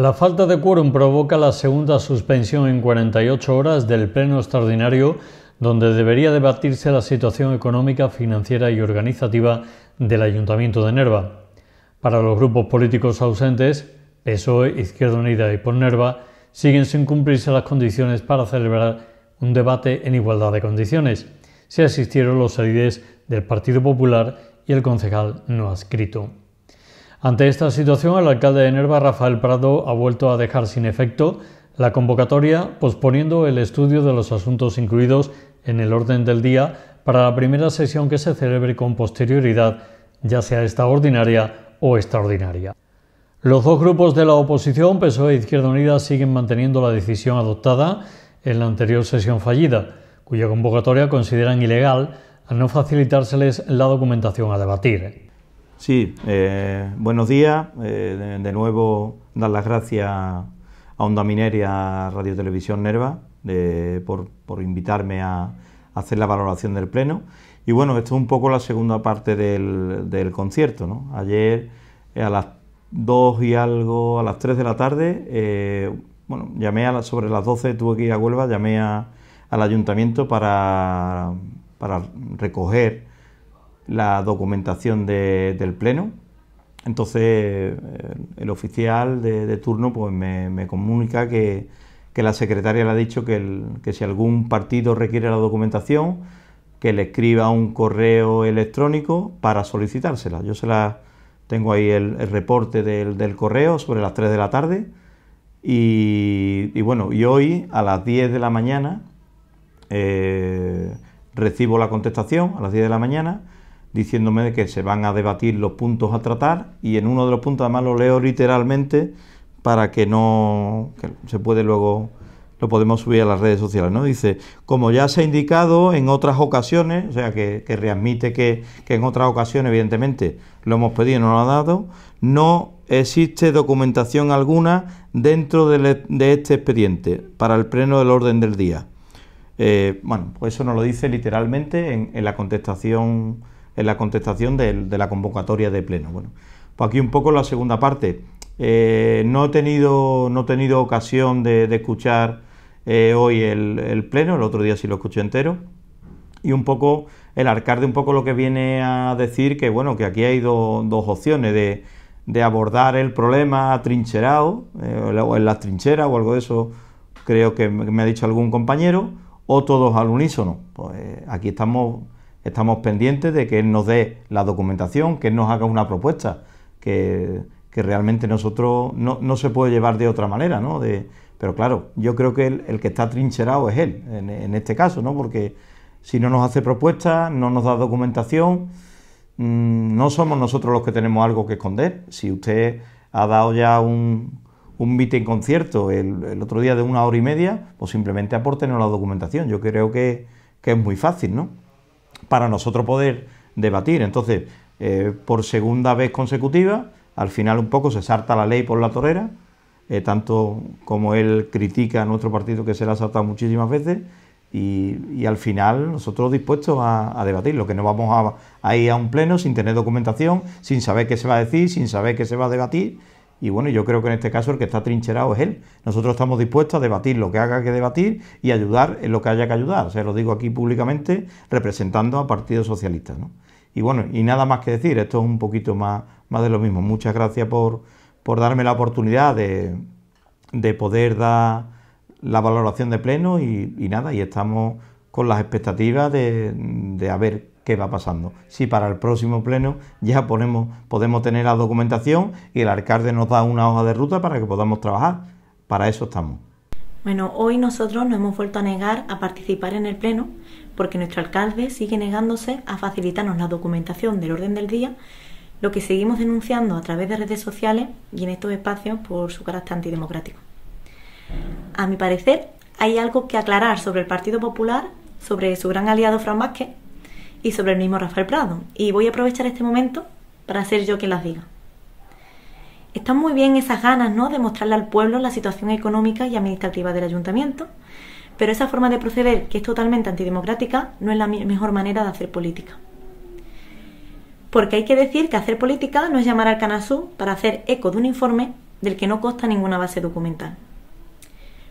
La falta de quórum provoca la segunda suspensión en 48 horas del Pleno Extraordinario, donde debería debatirse la situación económica, financiera y organizativa del Ayuntamiento de Nerva. Para los grupos políticos ausentes, PSOE, Izquierda Unida y Nerva, siguen sin cumplirse las condiciones para celebrar un debate en igualdad de condiciones. Se asistieron los salides del Partido Popular y el concejal no adscrito. Ante esta situación, el alcalde de Nerva, Rafael Prado, ha vuelto a dejar sin efecto la convocatoria, posponiendo el estudio de los asuntos incluidos en el orden del día para la primera sesión que se celebre con posterioridad, ya sea esta ordinaria o extraordinaria. Los dos grupos de la oposición, PSOE e Izquierda Unida, siguen manteniendo la decisión adoptada en la anterior sesión fallida, cuya convocatoria consideran ilegal al no facilitárseles la documentación a debatir. Sí, eh, buenos días. Eh, de nuevo, dar las gracias a Onda y a Radio Televisión Nerva, eh, por, invitarme a, hacer la valoración del Pleno. Y bueno, esto es un poco la segunda parte del, concierto. ¿no? Ayer, a las 2 y algo, a las 3 de la tarde, bueno, llamé a sobre las 12, tuve que ir a Huelva, llamé al ayuntamiento para, para recoger la documentación del pleno. Entonces eh, el oficial de, turno pues me, comunica que, que, la secretaria le ha dicho que, que, si algún partido requiere la documentación, que le escriba un correo electrónico para solicitársela. Yo se la tengo ahí el, reporte del, correo sobre las 3 de la tarde. Y, bueno, y hoy a las 10 de la mañana eh, recibo la contestación, a las 10 de la mañana diciéndome que se van a debatir los puntos a tratar y en uno de los puntos además lo leo literalmente para que no que se puede luego lo podemos subir a las redes sociales, ¿no? Dice, como ya se ha indicado en otras ocasiones, o sea, que, que readmite que, que, en otras ocasiones, evidentemente, lo hemos pedido y no lo ha dado, no existe documentación alguna dentro e, de, este expediente para el pleno del orden del día. Eh, bueno, pues eso nos lo dice literalmente en, en la contestación en la contestación de, la convocatoria de pleno. Bueno, pues aquí un poco la segunda parte. Eh, no, he tenido, no he tenido ocasión de, escuchar eh, hoy el, pleno, el otro día sí lo escuché entero, y un poco el de un poco lo que viene a decir que bueno, que aquí hay dos opciones de, abordar el problema trincherado, eh, o en las trincheras o algo de eso, creo que me ha dicho algún compañero, o todos al unísono. Pues aquí estamos Estamos pendientes de que Él nos dé la documentación, que Él nos haga una propuesta, que, realmente nosotros no, se puede llevar de otra manera, ¿no? De, pero claro, yo creo que el, que está trincherado es Él, en, este caso, ¿no? Porque si no nos hace propuestas, no nos da documentación, mm, no somos nosotros los que tenemos algo que esconder. Si usted ha dado ya un, un en concierto el, otro día de una hora y media, pues simplemente apórtenos la documentación. Yo creo que, que es muy fácil, ¿no? para nosotros poder debatir. Entonces, eh, por segunda vez consecutiva, al final un poco se salta la ley por la torera, eh, tanto como él critica a nuestro partido que se la ha saltado muchísimas veces, y, al final nosotros dispuestos a, debatir, lo que no vamos a, a, ir a un pleno sin tener documentación, sin saber qué se va a decir, sin saber qué se va a debatir, y bueno, yo creo que en este caso el que está trincherado es él. Nosotros estamos dispuestos a debatir lo que haga que debatir y ayudar en lo que haya que ayudar. Se lo digo aquí públicamente, representando a Partido Socialista. Y bueno, y nada más que decir, esto es un poquito más, más de lo mismo. Muchas gracias por, por darme la oportunidad de, de poder dar la valoración de pleno y, y nada, y estamos con las expectativas de, de a ver qué va pasando. Si para el próximo pleno ya ponemos, podemos tener la documentación y el alcalde nos da una hoja de ruta para que podamos trabajar. Para eso estamos. Bueno, hoy nosotros nos hemos vuelto a negar a participar en el pleno porque nuestro alcalde sigue negándose a facilitarnos la documentación del orden del día, lo que seguimos denunciando a través de redes sociales y en estos espacios por su carácter antidemocrático. A mi parecer, hay algo que aclarar sobre el Partido Popular, sobre su gran aliado Fran Vázquez y sobre el mismo Rafael Prado. Y voy a aprovechar este momento para ser yo quien las diga. Están muy bien esas ganas, ¿no?, de mostrarle al pueblo la situación económica y administrativa del ayuntamiento, pero esa forma de proceder, que es totalmente antidemocrática, no es la mejor manera de hacer política. Porque hay que decir que hacer política no es llamar al Canasú para hacer eco de un informe del que no consta ninguna base documental.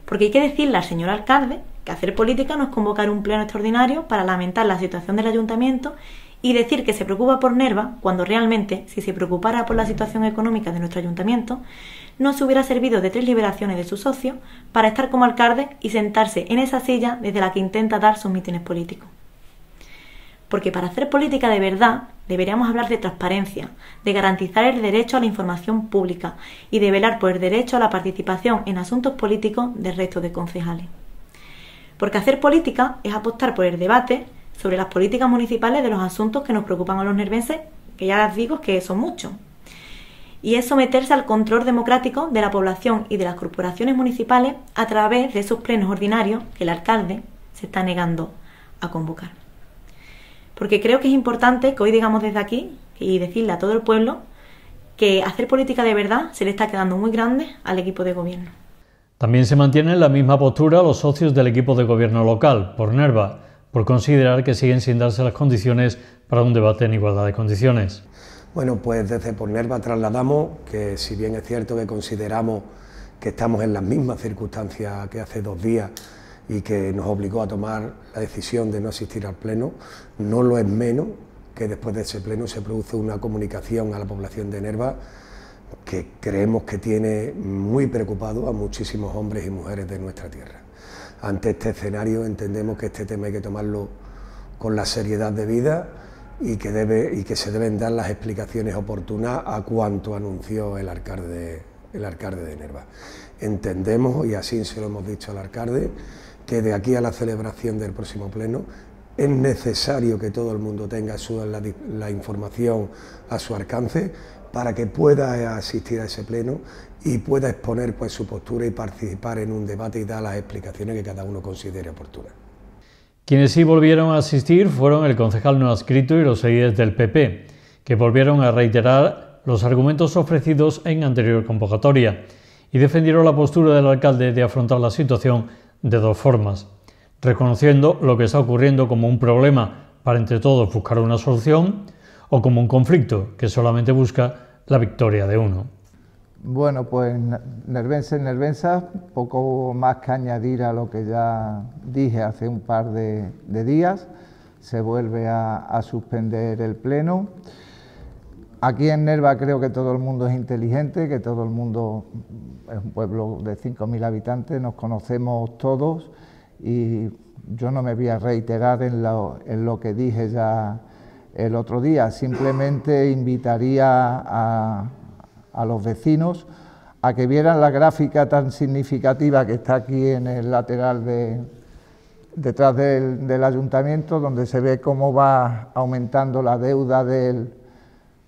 Porque hay que decirle al señor alcalde que hacer política no es convocar un pleno extraordinario para lamentar la situación del ayuntamiento y decir que se preocupa por Nerva cuando realmente, si se preocupara por la situación económica de nuestro ayuntamiento, no se hubiera servido de tres liberaciones de su socio para estar como alcalde y sentarse en esa silla desde la que intenta dar sus mítines políticos. Porque para hacer política de verdad deberíamos hablar de transparencia, de garantizar el derecho a la información pública y de velar por el derecho a la participación en asuntos políticos del resto de concejales. Porque hacer política es apostar por el debate sobre las políticas municipales de los asuntos que nos preocupan a los nervenses, que ya las digo que son muchos. Y es someterse al control democrático de la población y de las corporaciones municipales a través de esos plenos ordinarios que el alcalde se está negando a convocar. Porque creo que es importante que hoy digamos desde aquí y decirle a todo el pueblo que hacer política de verdad se le está quedando muy grande al equipo de gobierno. También se mantiene la misma postura los socios del equipo de gobierno local, por Nerva, por considerar que siguen sin darse las condiciones para un debate en igualdad de condiciones. Bueno, pues desde por Nerva trasladamos que si bien es cierto que consideramos que estamos en las mismas circunstancias que hace dos días y que nos obligó a tomar la decisión de no asistir al Pleno, no lo es menos que después de ese Pleno se produce una comunicación a la población de Nerva que creemos que tiene muy preocupado a muchísimos hombres y mujeres de nuestra tierra. Ante este escenario entendemos que este tema hay que tomarlo con la seriedad debida y que, debe, y que se deben dar las explicaciones oportunas a cuanto anunció el alcalde, el alcalde de Nerva. Entendemos, y así se lo hemos dicho al alcalde, que de aquí a la celebración del próximo pleno es necesario que todo el mundo tenga la, información a su alcance para que pueda asistir a ese pleno y pueda exponer pues, su postura y participar en un debate y dar las explicaciones que cada uno considere oportunas. Quienes sí volvieron a asistir fueron el concejal no adscrito y los seguidores del PP, que volvieron a reiterar los argumentos ofrecidos en anterior convocatoria y defendieron la postura del alcalde de afrontar la situación de dos formas, reconociendo lo que está ocurriendo como un problema para entre todos buscar una solución o como un conflicto que solamente busca la victoria de uno. Bueno, pues nervenses, nervenza, poco más que añadir a lo que ya dije hace un par de, días. Se vuelve a suspender el pleno. Aquí en Nerva creo que todo el mundo es inteligente, que todo el mundo es un pueblo de 5.000 habitantes, nos conocemos todos y yo no me voy a reiterar en lo, que dije ya el otro día, simplemente invitaría a, los vecinos a que vieran la gráfica tan significativa que está aquí en el lateral de, detrás del ayuntamiento, donde se ve cómo va aumentando la deuda del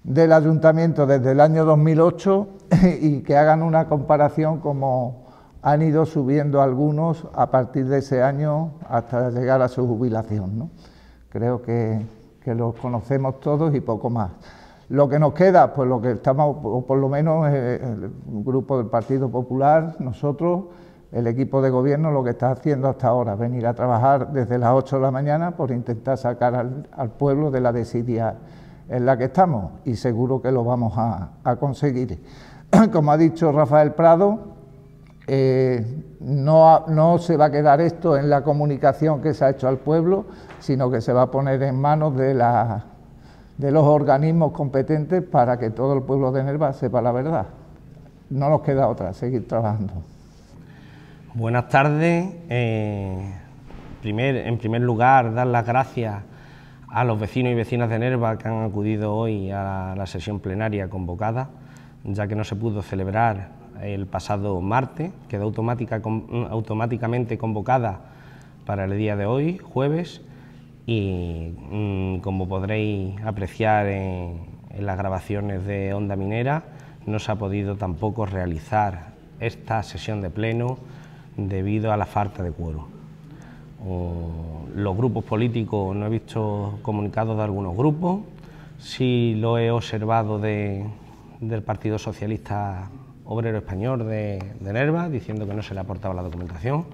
del ayuntamiento desde el año 2008 y que hagan una comparación como han ido subiendo algunos a partir de ese año hasta llegar a su jubilación. ¿no? Creo que, los conocemos todos y poco más. Lo que nos queda, pues lo que estamos, o por lo menos eh, el grupo del Partido Popular, nosotros, el equipo de gobierno, lo que está haciendo hasta ahora, venir a trabajar desde las 8 de la mañana por intentar sacar al pueblo de la desidia en la que estamos y seguro que lo vamos a, conseguir. Como ha dicho Rafael Prado, eh, no, se va a quedar esto en la comunicación que se ha hecho al pueblo, sino que se va a poner en manos de la de los organismos competentes para que todo el pueblo de Nerva sepa la verdad. No nos queda otra, seguir trabajando. Buenas tardes. Eh, en primer lugar, dar las gracias a los vecinos y vecinas de Nerva que han acudido hoy a la sesión plenaria convocada, ya que no se pudo celebrar el pasado martes, quedó mm, automáticamente convocada para el día de hoy, jueves, y mm, como podréis apreciar en, en las grabaciones de Onda Minera, no se ha podido tampoco realizar esta sesión de pleno debido a la falta de cuero o los grupos políticos, no he visto comunicados de algunos grupos, sí lo he observado del Partido Socialista Obrero Español de, Nerva, diciendo que no se le ha aportado la documentación.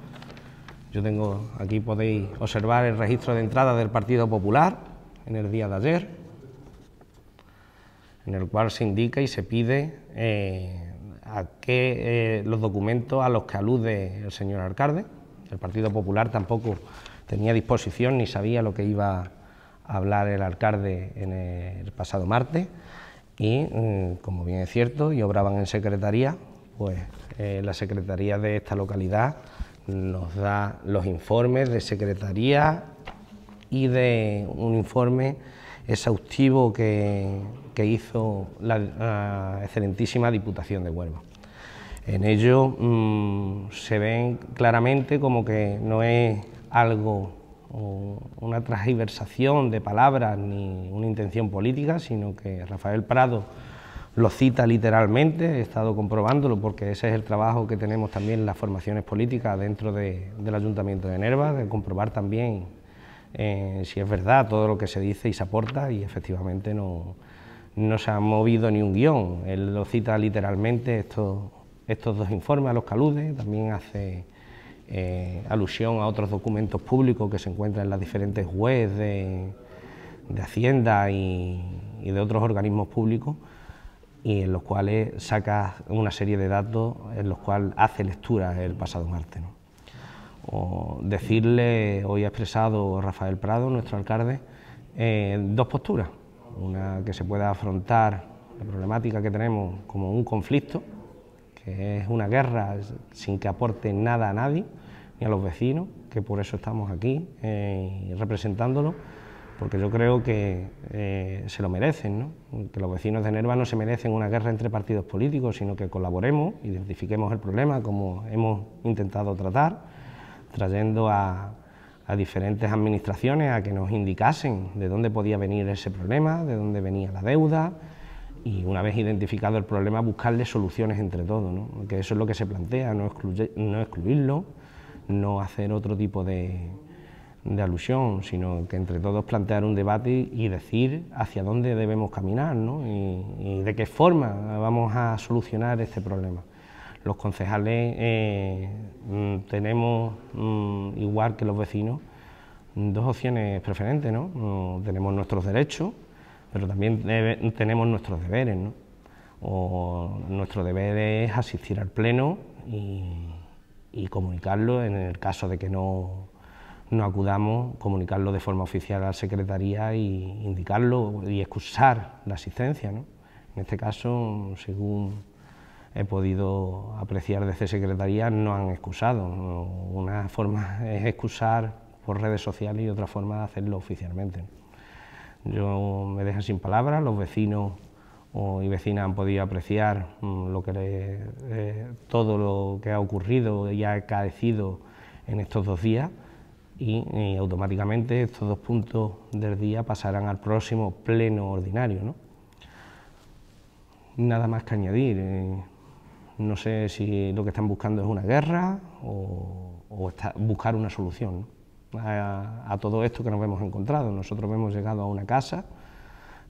Yo tengo, aquí podéis observar el registro de entrada del Partido Popular en el día de ayer, en el cual se indica y se pide eh, a qué, eh, los documentos a los que alude el señor alcalde. El Partido Popular tampoco tenía disposición ni sabía lo que iba a hablar el alcalde en el pasado martes y, mm, como bien es cierto, y obraban en secretaría, pues eh, la secretaría de esta localidad nos da los informes de secretaría y de un informe exhaustivo que, hizo la, la excelentísima Diputación de Huelva. En ello mm, se ven claramente como que no es algo una transversación de palabras ni una intención política, sino que Rafael Prado lo cita literalmente, he estado comprobándolo porque ese es el trabajo que tenemos también las formaciones políticas dentro del Ayuntamiento de Nerva, de comprobar también eh, si es verdad todo lo que se dice y se aporta y efectivamente no, no se ha movido ni un guión, él lo cita literalmente, esto estos dos informes a los caludes, también hace eh, alusión a otros documentos públicos que se encuentran en las diferentes webs de, Hacienda y, de otros organismos públicos y en los cuales saca una serie de datos en los cuales hace lectura el pasado martes. O decirle, hoy ha expresado Rafael Prado, nuestro alcalde, eh, dos posturas. Una que se pueda afrontar la problemática que tenemos como un conflicto, que es una guerra sin que aporte nada a nadie, ni a los vecinos, que por eso estamos aquí eh, representándolo, porque yo creo que eh, se lo merecen, ¿no? que los vecinos de Nerva no se merecen una guerra entre partidos políticos, sino que colaboremos, identifiquemos el problema como hemos intentado tratar, trayendo a diferentes administraciones a que nos indicasen de dónde podía venir ese problema, de dónde venía la deuda, y una vez identificado el problema, buscarle soluciones entre todos, ¿no? que eso es lo que se plantea, no, no excluirlo, no hacer otro tipo de, alusión, sino que entre todos plantear un debate y decir hacia dónde debemos caminar y, de qué forma vamos a solucionar este problema. Los concejales eh, mm, tenemos, mm, igual que los vecinos, dos opciones preferentes. ¿no? Mm, tenemos nuestros derechos, pero también tenemos nuestros deberes, ¿no? O nuestro deber es asistir al pleno y, comunicarlo, en el caso de que no, acudamos, comunicarlo de forma oficial a la Secretaría y indicarlo y excusar la asistencia, En este caso, según he podido apreciar desde Secretaría, no han excusado. Una forma es excusar por redes sociales y otra forma es hacerlo oficialmente. Yo me dejan sin palabras, los vecinos y vecinas han podido apreciar mm, lo que eh, todo lo que ha ocurrido y ha caecido en estos dos días y, automáticamente estos dos puntos del día pasarán al próximo pleno ordinario. ¿no? Nada más que añadir. Eh, no sé si lo que están buscando es una guerra o, buscar una solución a, todo esto que nos hemos encontrado. Nosotros hemos llegado a una casa,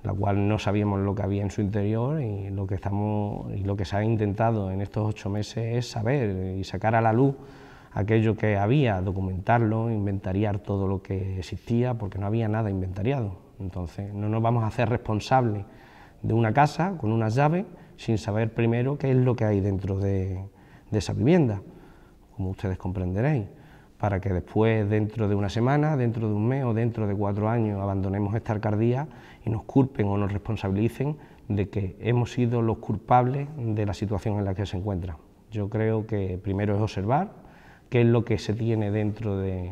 la cual no sabíamos lo que había en su interior y lo que, estamos, y lo que se ha intentado en estos ocho meses es saber y sacar a la luz aquello que había, documentarlo, inventariar todo lo que existía, porque no había nada inventariado. Entonces, no nos vamos a hacer responsables de una casa con una llave sin saber primero qué es lo que hay dentro de, de esa vivienda, como ustedes comprenderéis para que después, dentro de una semana, dentro de un mes o dentro de cuatro años, abandonemos esta alcaldía y nos culpen o nos responsabilicen de que hemos sido los culpables de la situación en la que se encuentra. Yo creo que primero es observar qué es lo que se tiene dentro de,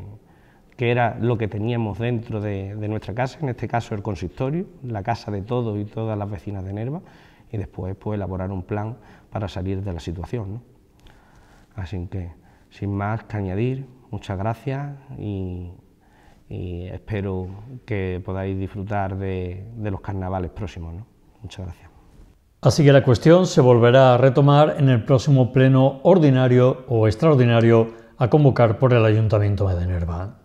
qué era lo que teníamos dentro de, nuestra casa, en este caso el consistorio, la casa de todos y todas las vecinas de Nerva, y después pues, elaborar un plan para salir de la situación. Así que, sin más que añadir, muchas gracias y, espero que podáis disfrutar de, los carnavales próximos. Muchas gracias. Así que la cuestión se volverá a retomar en el próximo pleno ordinario o extraordinario a convocar por el Ayuntamiento de Nerva.